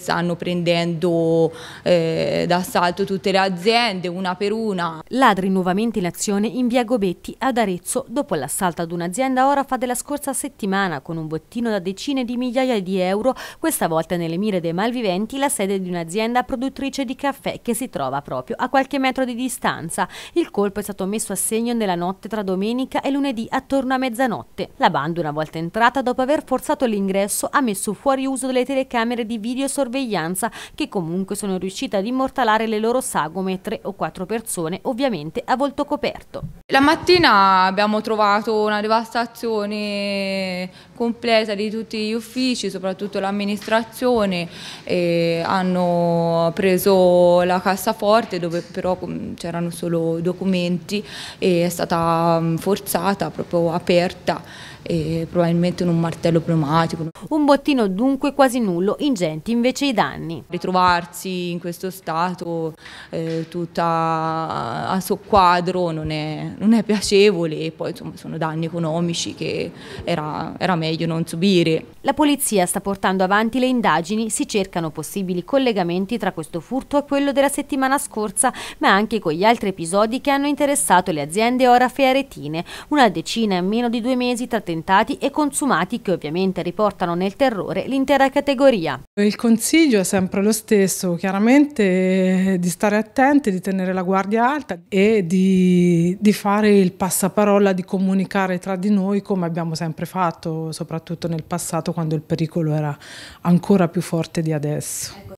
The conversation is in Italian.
stanno prendendo eh, d'assalto tutte le aziende, una per una. Ladri nuovamente in azione in via Gobetti ad Arezzo dopo l'assalto ad un'azienda Orafa della scorsa settimana con un bottino da decine di migliaia di euro, questa volta nelle mire dei malviventi la sede di un'azienda produttrice di caffè che si trova proprio a qualche metro di distanza. Il colpo è stato messo a segno nella notte tra domenica e lunedì attorno a mezzanotte. La banda una volta entrata dopo aver forzato l'ingresso ha messo fuori uso delle telecamere di video sorveglianza sorveglianza che comunque sono riuscite ad immortalare le loro sagome, tre o quattro persone ovviamente a volto coperto. La mattina abbiamo trovato una devastazione completa di tutti gli uffici, soprattutto l'amministrazione, hanno preso la cassaforte dove però mm, c'erano solo documenti e è stata mm, forzata, proprio aperta e probabilmente un martello pneumatico. Un bottino dunque quasi nullo, ingenti invece invece i danni. Ritrovarsi in questo stato eh, tutta a soqquadro non è, non è piacevole e poi insomma, sono danni economici che era, era meglio non subire. La polizia sta portando avanti le indagini, si cercano possibili collegamenti tra questo furto e quello della settimana scorsa, ma anche con gli altri episodi che hanno interessato le aziende Orafe e Aretine, una decina in meno di due mesi tra tentati e consumati che ovviamente riportano nel terrore l'intera categoria. Il consiglio consiglio è sempre lo stesso, chiaramente eh, di stare attenti, di tenere la guardia alta e di, di fare il passaparola, di comunicare tra di noi come abbiamo sempre fatto, soprattutto nel passato quando il pericolo era ancora più forte di adesso.